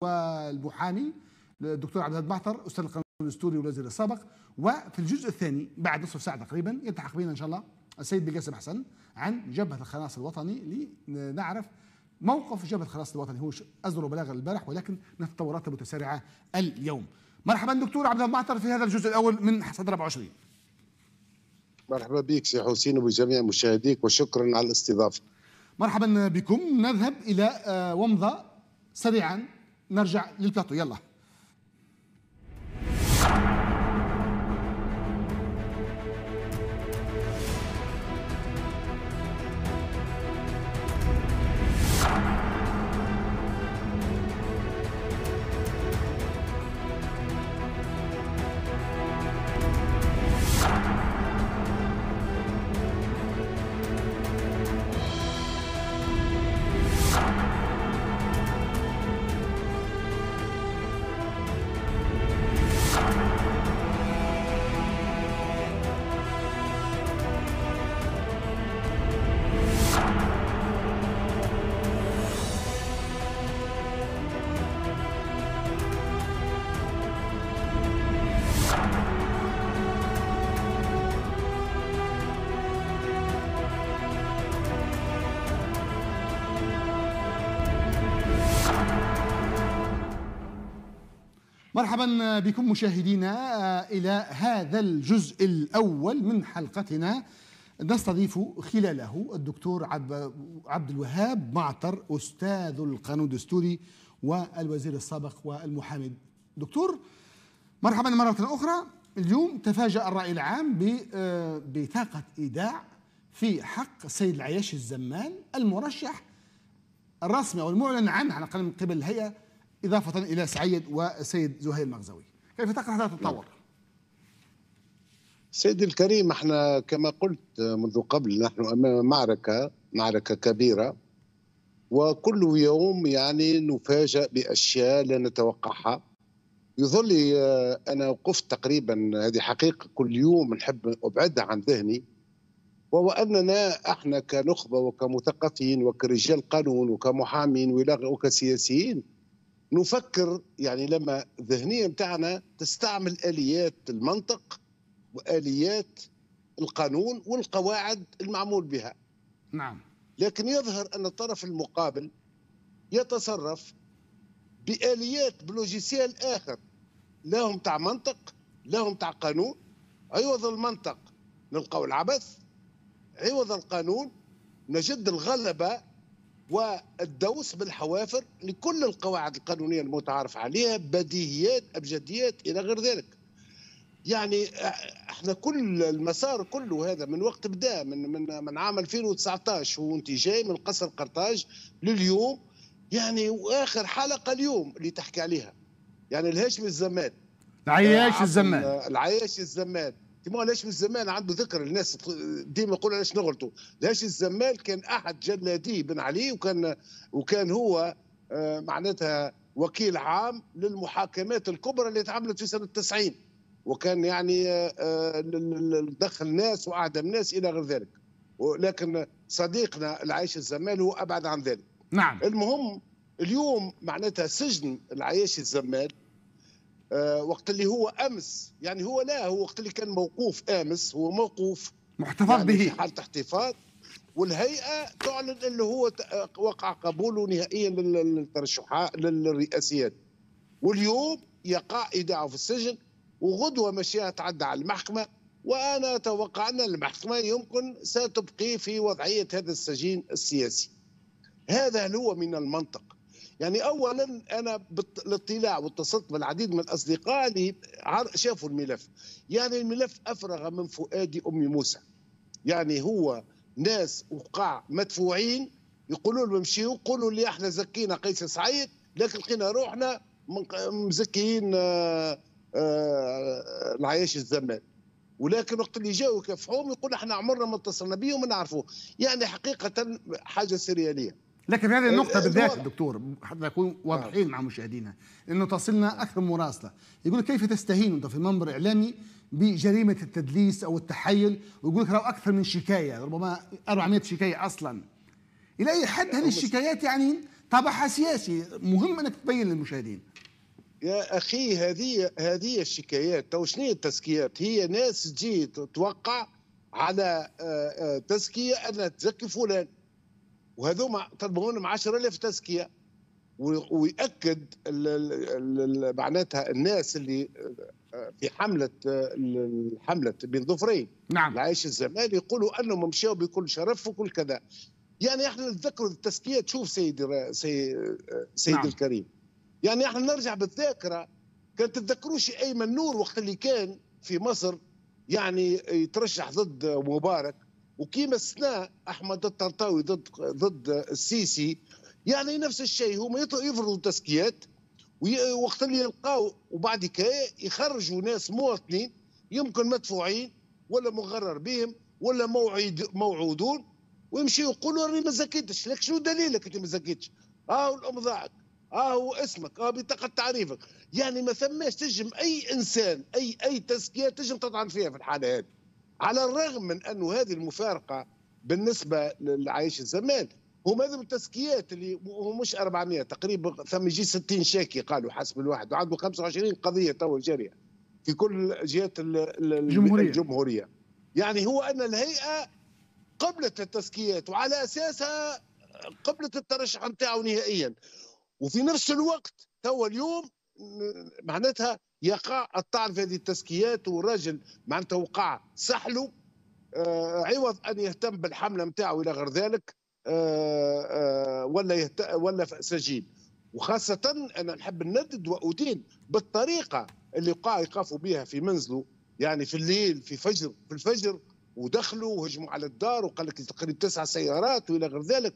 والبوحاني الدكتور عبد الهادي محضر استاذ القانون الدستوري والوزير السابق وفي الجزء الثاني بعد نصف ساعه تقريبا يلتحق بنا ان شاء الله السيد بقاسم حسن عن جبهه الخلاص الوطني لنعرف موقف جبهه الخلاص الوطني هو اصدر بلاغ البارح ولكن من التطورات المتسارعه اليوم مرحبا دكتور عبد المعطر في هذا الجزء الاول من حصاد 24 مرحبا بك سي حسين وبجميع مشاهديك وشكرا على الاستضافه مرحبا بكم نذهب الى آه، ومضه سريعا نرجع للبلاتو يلا مرحبا بكم مشاهدينا آه، إلى هذا الجزء الأول من حلقتنا نستضيف خلاله الدكتور عبد الوهاب معطر أستاذ القانون الدستوري والوزير السابق والمحامي دكتور مرحبا مرة أخرى اليوم تفاجأ الرأي العام آه، بطاقه إيداع في حق السيد العياش الزمان المرشح الرسمي أو المعلن عنه على الأقل من قبل الهيئة إضافة إلى سعيد والسيد زهير المغزوي كيف تقرأ هذا التطور؟ سيدي الكريم احنا كما قلت منذ قبل نحن امام معركه معركه كبيره وكل يوم يعني نفاجأ باشياء لا نتوقعها يظل آه، انا وقفت تقريبا هذه حقيقه كل يوم نحب ابعدها عن ذهني وهو اننا احنا كنخبه وكمثقفين وكرجال قانون وكمحامين وكسياسيين نفكر يعني لما الذهنيه بتاعنا تستعمل اليات المنطق واليات القانون والقواعد المعمول بها نعم لكن يظهر ان الطرف المقابل يتصرف باليات بلوجيسيال اخر لهم تاع منطق لهم تاع قانون عوض المنطق نلقاو العبث عوض القانون نجد الغلبه والدوس بالحوافر لكل القواعد القانونيه المتعارف عليها بديهيات ابجديات الى غير ذلك يعني احنا كل المسار كله هذا من وقت بدا من من من عام 2019 وانت جاي من قصر قرطاج لليوم يعني واخر حلقه اليوم اللي تحكي عليها يعني الهاشم الزمان العياش آه، الزمان العياش الزمان كما من زمان عنده ذكر الناس ديما يقولوا علاش نغلطوا علاش الزمال كان احد جلاديه بن علي وكان وكان هو آه، معناتها وكيل عام للمحاكمات الكبرى اللي اتعملت في سنه 90 وكان يعني آه، آه، دخل ناس واعدم ناس الى غير ذلك ولكن صديقنا العيش الزمال هو ابعد عن ذلك نعم المهم اليوم معناتها سجن العيش الزمال آه، وقت اللي هو امس يعني هو لا هو وقت اللي كان موقوف امس هو موقوف محتفظ يعني به حاله احتفاظ والهيئه تعلن انه هو آه، وقع قبوله نهائيا للترشحات للرئاسيات واليوم يقع ايداعه في السجن وغدوه مشيها تعدى على المحكمه وانا اتوقع ان المحكمه يمكن ستبقي في وضعيه هذا السجين السياسي هذا هو من المنطق يعني اولا انا بالاطلاع واتصلت بالعديد من الاصدقاء اللي شافوا الملف يعني الملف افرغ من فؤادي ام موسى يعني هو ناس وقع مدفوعين يقولوا لهم امشيوا قولوا لي احنا زكينا قيس سعيد لكن لقينا روحنا مزكيين آه، آه، العياش الزمان ولكن وقت اللي جاوا يكافحوهم يقول احنا عمرنا ما اتصلنا بيهم نعرفوه يعني حقيقه حاجه سرياليه لكن في هذه النقطة بالذات دكتور حتى نكون نعم. واضحين مع مشاهدينا انه تصلنا اكثر مراسلة يقول كيف تستهين انت في منبر اعلامي بجريمة التدليس او التحيل ويقول لك اكثر من شكاية ربما 400 شكاية اصلا الى اي حد هذه الشكايات يعني طابعها سياسي مهم انك تبين للمشاهدين يا اخي هذه هذه الشكايات تو شنو التزكيات هي ناس تجي تتوقع على آه، آه، تزكيه انها تزكي فلان وهذوما طلبوا منهم 10000 تزكيه ويؤكد معناتها الناس اللي آه، في حملة آه، حملة بين ظفرين نعم العيش الزمان يقولوا أنهم مشاو بكل شرف وكل كذا يعني احنا نتذكر التزكية تشوف سيدي آه، سيدي نعم. الكريم يعني احنا نرجع بالذاكرة كانت تتذكروش أيمن نور وقت اللي كان في مصر يعني يترشح ضد مبارك وكيما استثناء احمد الطنطاوي ضد ضد السيسي يعني نفس الشيء هما يفرضوا تزكيات وقت اللي يلقاو وبعد يخرجوا ناس مواطنين يمكن مدفوعين ولا مغرر بهم ولا موعد موعودون ويمشي يقولوا راني ما زكيتش لك شنو دليلك انت ما زكيتش؟ اه الام ضاعت اه اسمك اه بطاقه تعريفك يعني ما ثماش تجم اي انسان اي اي تزكيه تجم تطعن فيها في الحاله هذه على الرغم من أن هذه المفارقة بالنسبة لعيش الزمان هم هذو التزكيات اللي مش 400 تقريبا ثم يجي 60 شاكي قالوا حسب الواحد وعنده 25 قضيه تو جاريه في كل جهات الجمهوريه الجمهوريه يعني هو ان الهيئه قبلت التزكيات وعلى اساسها قبلت الترشح نتاعو نهائيا وفي نفس الوقت توا اليوم معناتها يقع الطعن في هذه التزكيات والراجل معناتها وقع سحله آه، عوض ان يهتم بالحمله نتاعو الى غير ذلك آه، آه، ولا يهت... ولا سجين وخاصه انا نحب نندد وادين بالطريقه اللي وقع يقافوا بها في منزله يعني في الليل في فجر في الفجر ودخلوا وهجموا على الدار وقال لك تقريبا تسع سيارات والى غير ذلك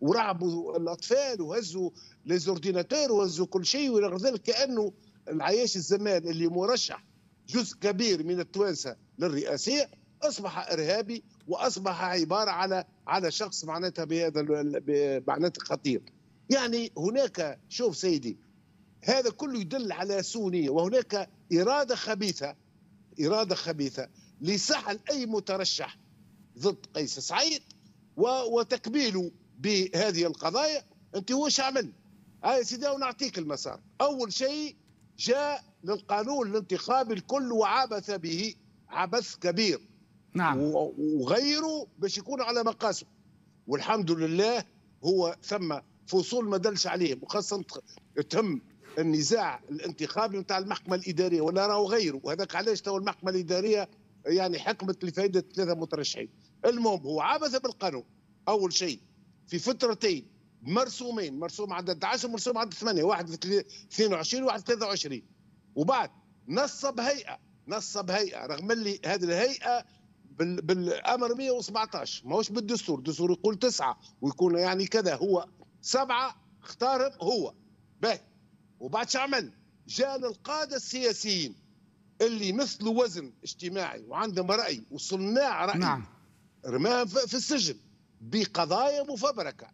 ورعبوا الاطفال وهزوا ليزورديناتور وهزوا كل شيء والى غير ذلك كانه العياش الزمان اللي مرشح جزء كبير من التوانسه للرئاسيه اصبح ارهابي واصبح عباره على على شخص معناتها بهذا معناتها خطير. يعني هناك شوف سيدي هذا كله يدل على سونيه وهناك اراده خبيثه اراده خبيثه لسحل اي مترشح ضد قيس سعيد وتكبيله بهذه القضايا انت وش عمل؟ آه يا سيدي ونعطيك المسار اول شيء جاء للقانون الانتخابي الكل وعبث به عبث كبير نعم وغيره باش يكون على مقاسه والحمد لله هو ثم فصول ما دلش عليه وخاصه تم النزاع الانتخابي نتاع المحكمه الاداريه ولا راهو غيره وهذاك علاش تو المحكمه الاداريه يعني حكمت لفائده ثلاثه مترشحين المهم هو عبث بالقانون اول شيء في فترتين مرسومين مرسوم عدد 10 ومرسوم عدد 8 واحد في 22 وواحد في 23 وبعد نصب هيئه نصب هيئه رغم اللي هذه الهيئه بالامر 117 ماهوش بالدستور الدستور يقول تسعه ويكون يعني كذا هو سبعه اختارهم هو باهي وبعد شو عمل؟ جاء للقاده السياسيين اللي مثلوا وزن اجتماعي وعندهم راي وصناع راي نعم رماهم في السجن بقضايا مفبركه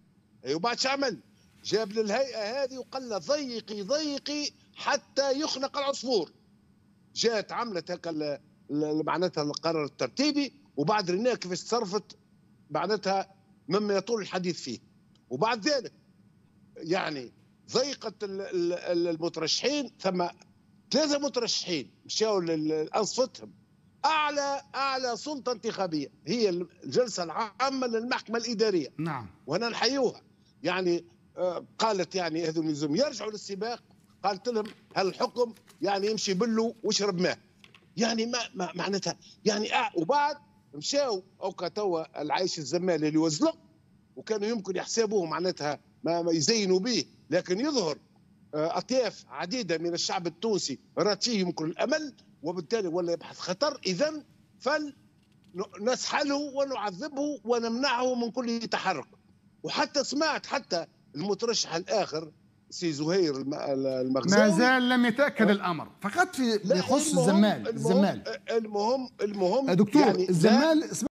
وبعد شو عمل؟ جاب للهيئه هذه وقال لها ضيقي ضيقي حتى يخنق العصفور جات عملت هكا معناتها القرار الترتيبي وبعد رينا كيفاش تصرفت معناتها مما يطول الحديث فيه وبعد ذلك يعني ضيقت المترشحين ثم ثلاثه مترشحين مشاو لانصفتهم اعلى اعلى سلطه انتخابيه هي الجلسه العامه للمحكمه الاداريه نعم وانا نحيوها يعني آه، قالت يعني هذو الزوم يرجعوا للسباق قالت لهم هالحكم يعني يمشي بلو واشرب ماء يعني ما, ما معناتها يعني آه وبعد مشاو اوكا توا العيش الزمالي اللي وزلق وكانوا يمكن يحسبوه معناتها ما, يزينوا به لكن يظهر آه، اطياف عديده من الشعب التونسي رات يمكن الامل وبالتالي ولا يبحث خطر اذا فل نسحله ونعذبه ونمنعه من كل تحرك وحتى سمعت حتى المترشح الاخر سي زهير المغزاوي ما زال لم يتاكد أه؟ الامر فقط في يخص الزمال الزمال المهم المهم دكتور يعني الزمال